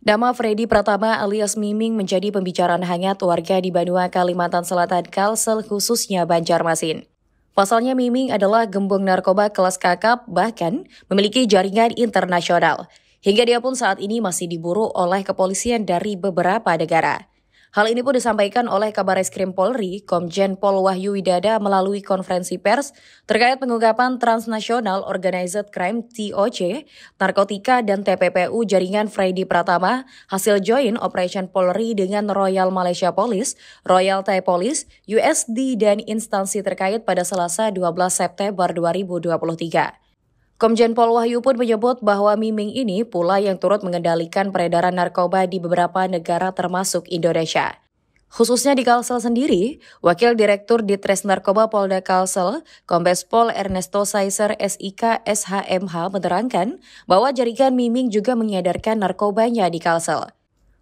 Nama Freddy Pratama alias Miming menjadi pembicaraan hangat warga di Banua, Kalimantan Selatan, Kalsel khususnya Banjarmasin. Pasalnya Miming adalah gembong narkoba kelas kakap bahkan memiliki jaringan internasional. Hingga dia pun saat ini masih diburu oleh kepolisian dari beberapa negara. Hal ini pun disampaikan oleh Kabar Eskrim Polri, Komjen Pol Wahyu Widada melalui konferensi pers terkait pengungkapan transnasional organized crime TOC, narkotika dan TPPU jaringan Freddy Pratama hasil join operation Polri dengan Royal Malaysia Police, Royal Thai Police, USD dan instansi terkait pada Selasa 12 September 2023. Komjen Pol Wahyu pun menyebut bahwa miming ini pula yang turut mengendalikan peredaran narkoba di beberapa negara termasuk Indonesia. Khususnya di Kalsel sendiri, Wakil Direktur Ditres Narkoba Polda Kalsel, Kombes Pol Ernesto Saiser SIK SHMH menerangkan bahwa jaringan miming juga mengedarkan narkobanya di Kalsel.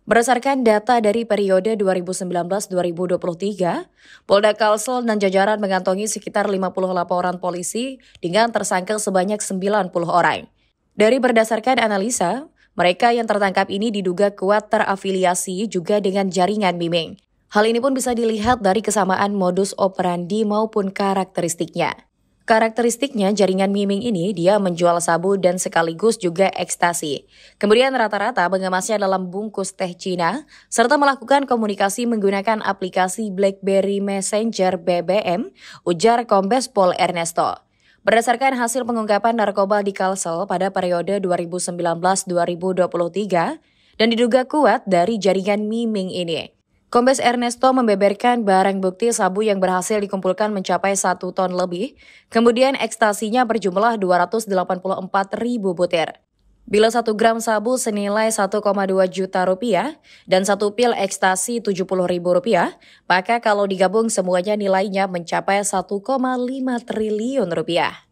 Berdasarkan data dari periode 2019-2023, Polda Kalsel dan jajaran mengantongi sekitar 50 laporan polisi dengan tersangka sebanyak 90 orang. Dari berdasarkan analisa, mereka yang tertangkap ini diduga kuat terafiliasi juga dengan jaringan miming. Hal ini pun bisa dilihat dari kesamaan modus operandi maupun karakteristiknya. Karakteristiknya jaringan miming ini dia menjual sabu dan sekaligus juga ekstasi. Kemudian rata-rata mengemasnya dalam bungkus teh Cina serta melakukan komunikasi menggunakan aplikasi BlackBerry Messenger BBM, ujar Kombes Pol Ernesto. Berdasarkan hasil pengungkapan narkoba di Kalsel pada periode 2019-2023 dan diduga kuat dari jaringan miming ini. Kombes Ernesto membeberkan barang bukti sabu yang berhasil dikumpulkan mencapai satu ton lebih, kemudian ekstasinya berjumlah 284 ribu butir. Bila 1 gram sabu senilai 1,2 juta rupiah dan satu pil ekstasi 70 ribu rupiah, maka kalau digabung semuanya nilainya mencapai 1,5 triliun rupiah.